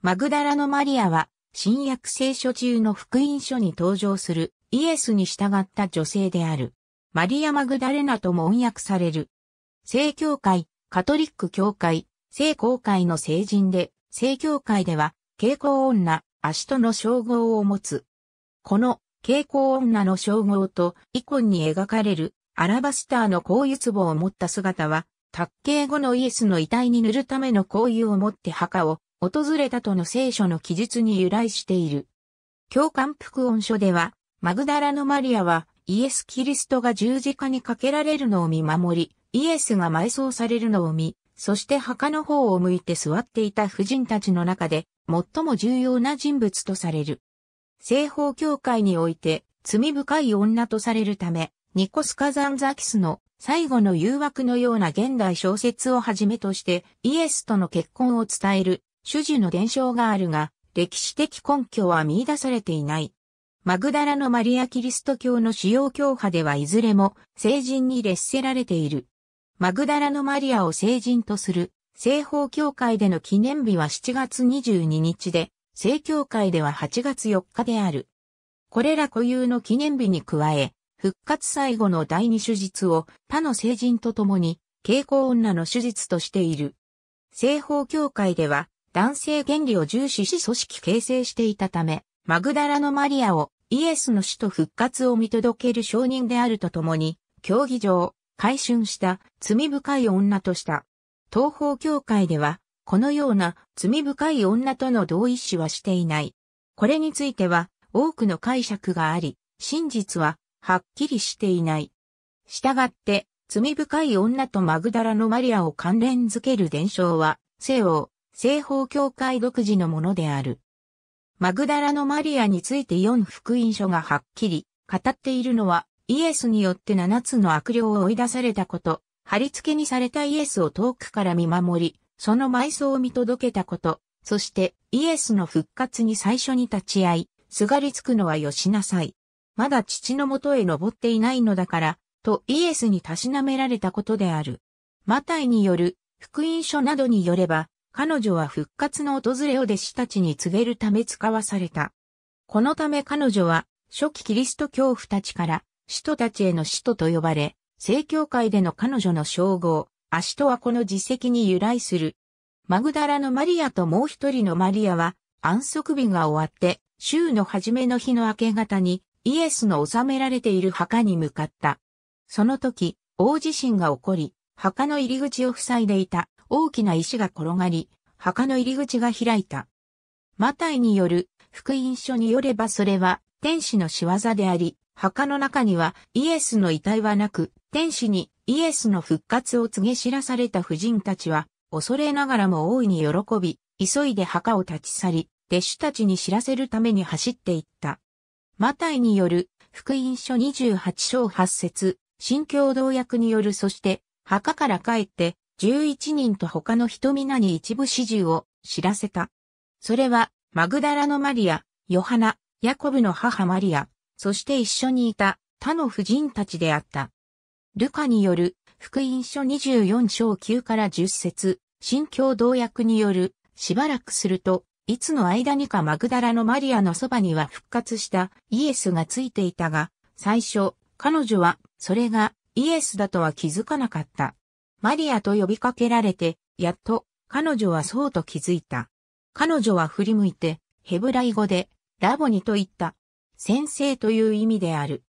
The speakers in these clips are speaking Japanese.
マグダラのマリアは、新約聖書中の福音書に登場するイエスに従った女性である。マリア・マグダレナとも翻訳される。聖教会、カトリック教会、聖公会の聖人で、聖教会では、蛍光女、足との称号を持つ。この、蛍光女の称号と、イコンに描かれる、アラバスターの紅油壺を持った姿は、卓形後のイエスの遺体に塗るための光。油を持って墓を訪れたとの聖書の記述に由来している。教官福音書では、マグダラのマリアはイエス・キリストが十字架にかけられるのを見守り、イエスが埋葬されるのを見、そして墓の方を向いて座っていた婦人たちの中で、最も重要な人物とされる。西方教会において、罪深い女とされるため、ニコスカザンザキスの最後の誘惑のような現代小説をはじめとしてイエスとの結婚を伝える主事の伝承があるが、歴史的根拠は見出されていない。マグダラのマリアキリスト教の主要教派ではいずれも聖人に列せられている。マグダラのマリアを聖人とする西方教会での記念日は7月22日で、正教会では8月4日である。これら固有の記念日に加え、復活最後の第二手術を他の聖人と共に、傾向女の手術としている。西方教会では、男性原理を重視し組織形成していたため、マグダラのマリアをイエスの死と復活を見届ける証人であるとともに、競技場、改春した罪深い女とした。東方教会では、このような罪深い女との同意視はしていない。これについては多くの解釈があり、真実ははっきりしていない。したがって、罪深い女とマグダラのマリアを関連づける伝承は、西欧、西方教会独自のものである。マグダラのマリアについて4福音書がはっきり語っているのは、イエスによって7つの悪霊を追い出されたこと、貼り付けにされたイエスを遠くから見守り、その埋葬を見届けたこと、そしてイエスの復活に最初に立ち会い、すがりつくのはよしなさい。まだ父のもとへ登っていないのだから、とイエスにたしなめられたことである。マタイによる福音書などによれば、彼女は復活の訪れを弟子たちに告げるため使わされた。このため彼女は、初期キリスト教父たちから、使徒たちへの使徒と呼ばれ、正教会での彼女の称号、アシトはこの実績に由来する。マグダラのマリアともう一人のマリアは、安息日が終わって、週の初めの日の明け方に、イエスの収められている墓に向かった。その時、大地震が起こり、墓の入り口を塞いでいた大きな石が転がり、墓の入り口が開いた。マタイによる福音書によればそれは天使の仕業であり、墓の中にはイエスの遺体はなく、天使にイエスの復活を告げ知らされた婦人たちは、恐れながらも大いに喜び、急いで墓を立ち去り、弟子たちに知らせるために走っていった。マタイによる福音書28章8節新共同訳によるそして、墓から帰って11人と他の人皆に一部始終を知らせた。それは、マグダラのマリア、ヨハナ、ヤコブの母マリア、そして一緒にいた他の婦人たちであった。ルカによる、福音書24章9から10節新境。同訳による、しばらくすると、いつの間にかマグダラのマリアのそばには復活したイエスがついていたが、最初、彼女は、それがイエスだとは気づかなかった。マリアと呼びかけられて、やっと、彼女はそうと気づいた。彼女は振り向いて、ヘブライ語で、ラボニと言った。先生という意味である。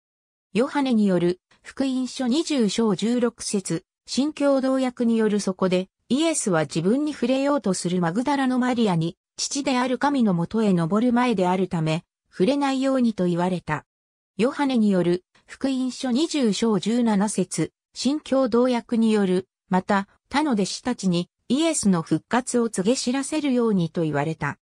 ヨハネによる、福音書20章16節、新共同訳によるそこで、イエスは自分に触れようとするマグダラのマリアに、父である神のもとへ登る前であるため、触れないようにと言われた。ヨハネによる、福音書20章17節、新共同訳による、また、他の弟子たちにイエスの復活を告げ知らせるようにと言われた。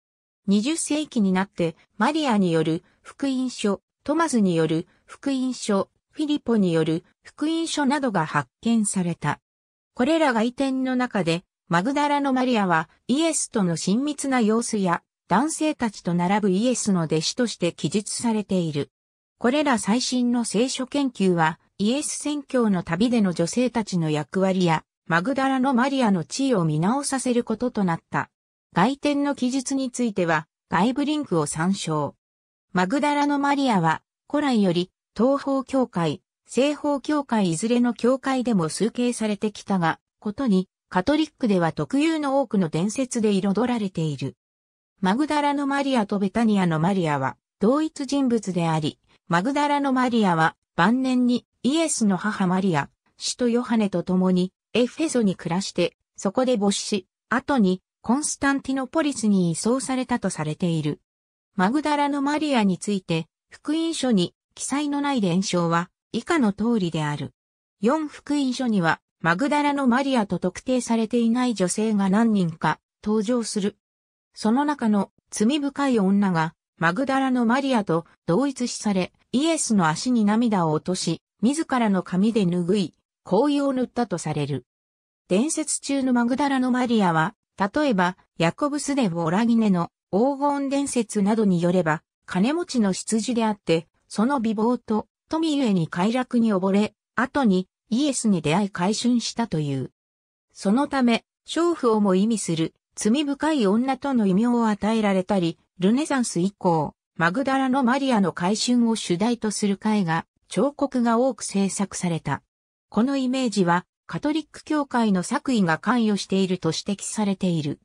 20世紀になって、マリアによる福音書、トマズによる福音書、フィリポによる福音書などが発見された。これら外典の中で、マグダラのマリアはイエスとの親密な様子や男性たちと並ぶイエスの弟子として記述されている。これら最新の聖書研究はイエス宣教の旅での女性たちの役割やマグダラのマリアの地位を見直させることとなった。外典の記述については、外部リンクを参照。マグダラのマリアは、古来より、東方教会、西方教会いずれの教会でも崇敬されてきたが、ことに、カトリックでは特有の多くの伝説で彩られている。マグダラのマリアとベタニアのマリアは、同一人物であり、マグダラのマリアは、晩年にイエスの母マリア、使徒ヨハネと共に、エフェソに暮らして、そこで没し、後にコンスタンティノポリスに移送されたとされている。マグダラのマリアについて、福音書に記載のない伝承は以下の通りである。4福音書には、マグダラのマリアと特定されていない女性が何人か登場する。その中の罪深い女が、マグダラのマリアと同一視され、イエスの足に涙を落とし、自らの髪で拭い、紅葉を塗ったとされる。伝説中のマグダラのマリアは、例えば、ヤコブスデ・ウオラギネの黄金伝説などによれば、金持ちの羊であって、その美貌と富ゆえに快楽に溺れ、後にイエスに出会い改春したという。そのため、娼婦をも意味する罪深い女との異名を与えられたり、ルネサンス以降、マグダラのマリアの改春を主題とする絵画、彫刻が多く制作された。このイメージはカトリック教会の作為が関与していると指摘されている。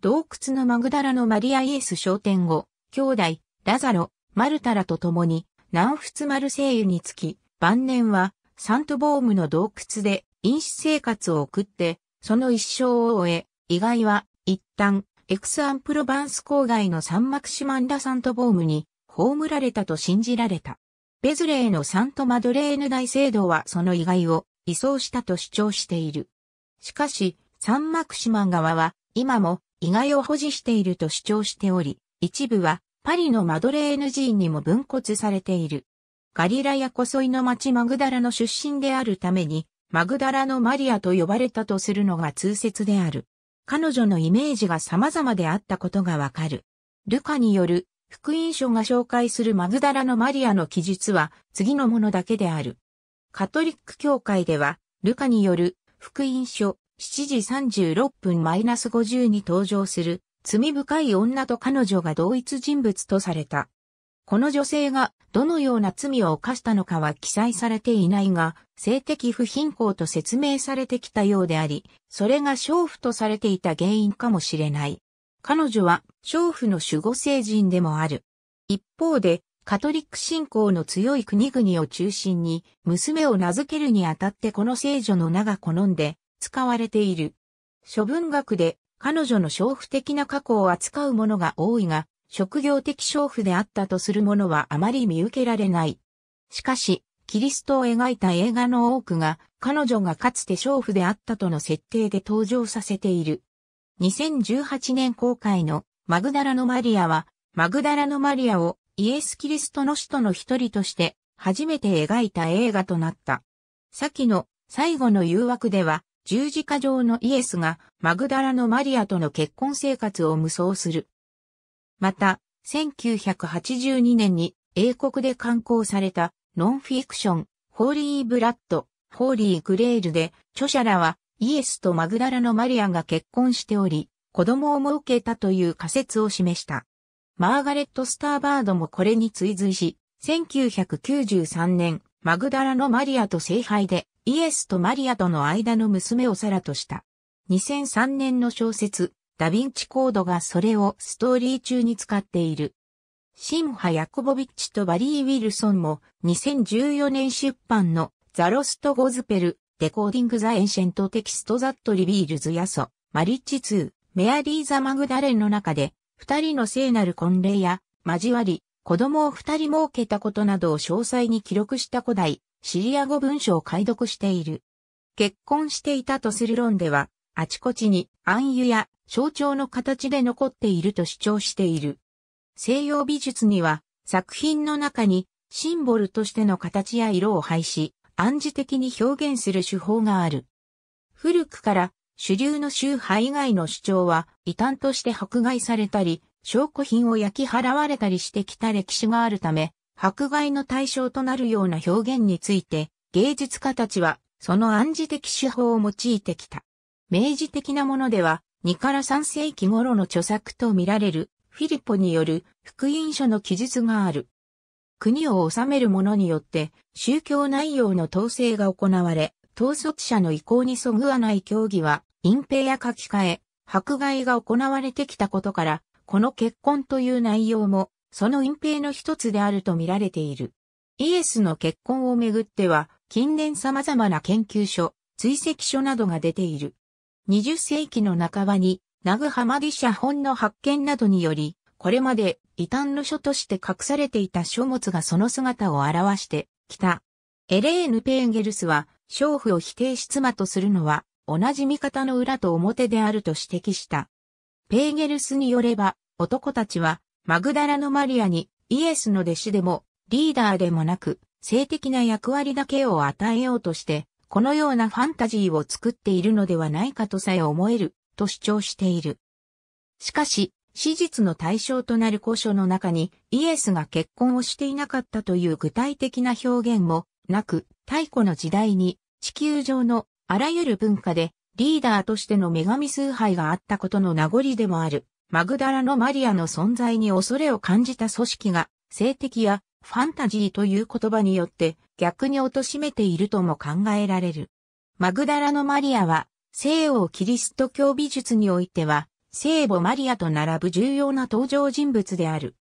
洞窟のマグダラのマリアイエス商店後、兄弟、ラザロ、マルタラと共に南仏マルセイユにつき、晩年はサントボームの洞窟で飲酒生活を送って、その一生を終え、意外は一旦エクスアンプロバンス郊外のサンマクシマンラ・サントボームに葬られたと信じられた。ベズレーのサントマドレーヌ大聖堂はその遺骸を移送したと主張している。しかし、サンマクシマン側は今も遺骸を保持していると主張しており、一部はパリのマドレーヌ寺院にも分骨されている。ガリラやコソいの町マグダラの出身であるために、マグダラのマリアと呼ばれたとするのが通説である。彼女のイメージが様々であったことがわかる。ルカによる福音書が紹介するマグダラのマリアの記述は次のものだけである。カトリック教会では、ルカによる福音書7時36分 -50 に登場する罪深い女と彼女が同一人物とされた。この女性がどのような罪を犯したのかは記載されていないが、性的不貧困と説明されてきたようであり、それが娼婦とされていた原因かもしれない。彼女は、娼婦の守護聖人でもある。一方で、カトリック信仰の強い国々を中心に、娘を名付けるにあたってこの聖女の名が好んで、使われている。諸文学で、彼女の娼婦的な過去を扱うものが多いが、職業的娼婦であったとするものはあまり見受けられない。しかし、キリストを描いた映画の多くが、彼女がかつて娼婦であったとの設定で登場させている。2018年公開のマグダラのマリアは、マグダラのマリアをイエス・キリストの使徒の一人として初めて描いた映画となった。先の最後の誘惑では、十字架上のイエスがマグダラのマリアとの結婚生活を無双する。また、1982年に英国で刊行されたノンフィクション、ホーリー・ブラッド、ホーリー・グレールで著者らはイエスとマグダラのマリアが結婚しており、子供を設けたという仮説を示した。マーガレット・スターバードもこれに追随し、1993年、マグダラのマリアと聖杯で、イエスとマリアとの間の娘をさらとした。2003年の小説、ダヴィンチコードがそれをストーリー中に使っている。シンハ・ヤコボビッチとバリー・ウィルソンも2014年出版のザロスト・ゴズペル、レコーディングザエンシェントテキストザットリビールズヤソ、マリッチ2、メアリーザマグダレンの中で、二人の聖なる婚礼や、交わり、子供を二人設けたことなどを詳細に記録した古代、シリア語文書を解読している。結婚していたとする論では、あちこちに暗湯や象徴の形で残っていると主張している。西洋美術には作品の中にシンボルとしての形や色を配し、暗示的に表現する手法がある。古くから主流の宗派以外の主張は異端として迫害されたり、証拠品を焼き払われたりしてきた歴史があるため、迫害の対象となるような表現について、芸術家たちはその暗示的手法を用いてきた。明治的なものでは、2から3世紀頃の著作と見られるフィリポによる福音書の記述がある。国を治める者によって宗教内容の統制が行われ、統率者の意向にそぐわない教義は隠蔽や書き換え、迫害が行われてきたことから、この結婚という内容もその隠蔽の一つであると見られている。イエスの結婚をめぐっては、近年様々な研究所、追跡書などが出ている。20世紀の半ばに、ナグハマディ社本の発見などにより、これまで異端の書として隠されていた書物がその姿を表してきた。エレーヌ・ペーゲルスは、娼婦を否定し妻とするのは、同じ味方の裏と表であると指摘した。ペーゲルスによれば、男たちは、マグダラのマリアに、イエスの弟子でも、リーダーでもなく、性的な役割だけを与えようとして、このようなファンタジーを作っているのではないかとさえ思える、と主張している。しかし、史実の対象となる古書の中にイエスが結婚をしていなかったという具体的な表現もなく、太古の時代に地球上のあらゆる文化でリーダーとしての女神崇拝があったことの名残でもある、マグダラのマリアの存在に恐れを感じた組織が、性的やファンタジーという言葉によって逆に貶めているとも考えられる。マグダラのマリアは、西欧キリスト教美術においては、聖母マリアと並ぶ重要な登場人物である。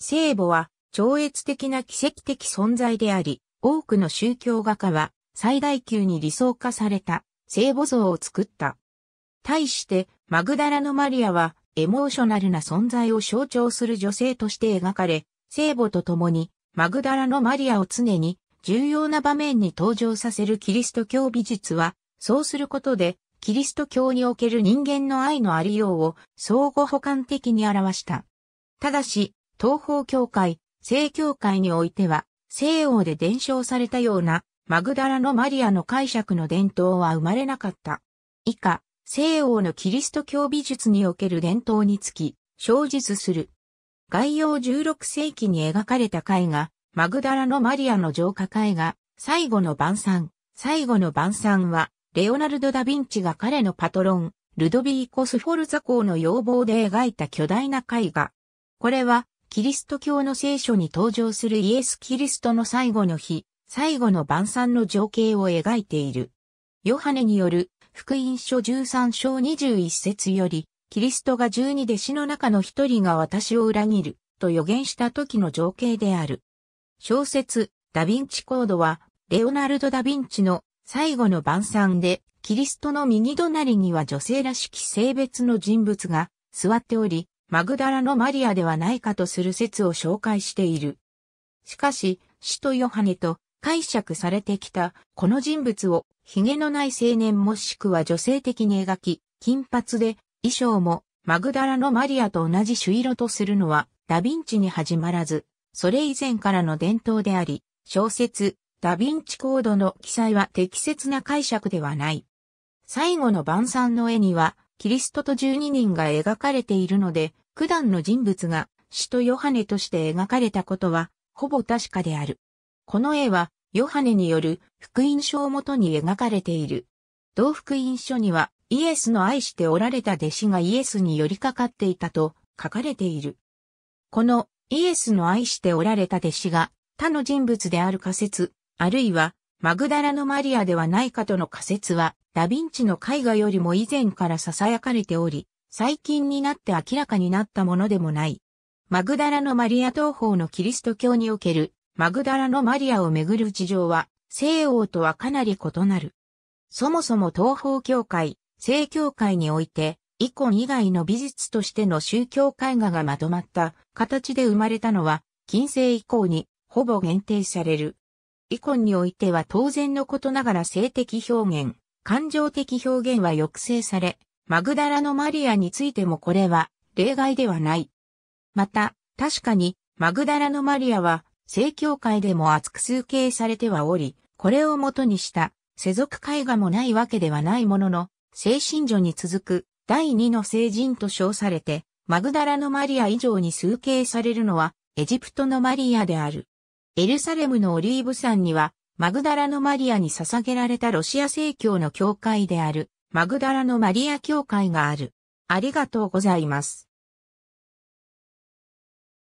聖母は超越的な奇跡的存在であり、多くの宗教画家は最大級に理想化された聖母像を作った。対してマグダラのマリアはエモーショナルな存在を象徴する女性として描かれ、聖母と共にマグダラのマリアを常に重要な場面に登場させるキリスト教美術は、そうすることでキリスト教における人間の愛のありようを相互補完的に表した。ただし、東方教会、正教会においては、西欧で伝承されたような、マグダラのマリアの解釈の伝統は生まれなかった。以下、西欧のキリスト教美術における伝統につき、生述する。概要16世紀に描かれた絵画、マグダラのマリアの浄化絵画、最後の晩餐。最後の晩餐は、レオナルド・ダ・ヴィンチが彼のパトロン、ルドビーコ・スフォルザ公の要望で描いた巨大な絵画。これは、キリスト教の聖書に登場するイエス・キリストの最後の日、最後の晩餐の情景を描いている。ヨハネによる、福音書13章21節より、キリストが十二弟子の中の一人が私を裏切る、と予言した時の情景である。小説、ダヴィンチコードは、レオナルド・ダ・ヴィンチの最後の晩餐で、キリストの右隣には女性らしき性別の人物が座っており、マグダラのマリアではないかとする説を紹介している。しかし、使徒ヨハネと解釈されてきたこの人物を髭のない青年もしくは女性的に描き、金髪で衣装もマグダラのマリアと同じ朱色とするのはダヴィンチに始まらず、それ以前からの伝統であり、小説、ダヴィンチコードの記載は適切な解釈ではない。最後の晩餐の絵には、キリストと12人が描かれているので、九段の人物が、使徒ヨハネとして描かれたことは、ほぼ確かである。この絵は、ヨハネによる福音書をもとに描かれている。同福音書には、イエスの愛しておられた弟子がイエスに寄りかかっていたと書かれている。このイエスの愛しておられた弟子が他の人物である仮説あるいは、マグダラのマリアではないかとの仮説は、ダヴィンチの絵画よりも以前から囁かれており、最近になって明らかになったものでもない。マグダラのマリア東方のキリスト教における、マグダラのマリアをめぐる事情は、西欧とはかなり異なる。そもそも東方教会、正教会において、イコン以外の美術としての宗教絵画がまとまった形で生まれたのは、近世以降にほぼ限定される。コンにおいては当然のことながら性的表現、感情的表現は抑制され、マグダラのマリアについてもこれは例外ではない。また、確かに、マグダラのマリアは、正教会でも厚く数形されてはおり、これを元にした、世俗絵画もないわけではないものの、精神女に続く、第二の聖人と称されて、マグダラのマリア以上に数形されるのは、エジプトのマリアである。エルサレムのオリーブ山には、マグダラのマリアに捧げられたロシア正教の教会である、マグダラのマリア教会がある。ありがとうございます。